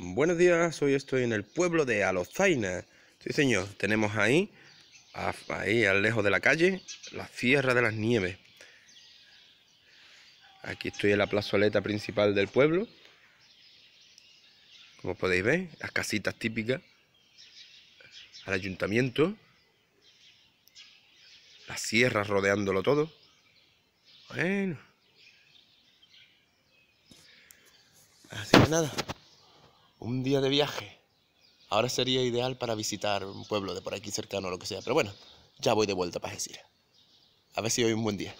Buenos días, hoy estoy en el pueblo de Alozaina. Sí, señor, tenemos ahí, ahí al lejos de la calle, la Sierra de las Nieves. Aquí estoy en la plazoleta principal del pueblo. Como podéis ver, las casitas típicas, al ayuntamiento, las sierras rodeándolo todo. Bueno. Así que nada un día de viaje. Ahora sería ideal para visitar un pueblo de por aquí cercano o lo que sea. Pero bueno, ya voy de vuelta para decir, A ver si hoy un buen día.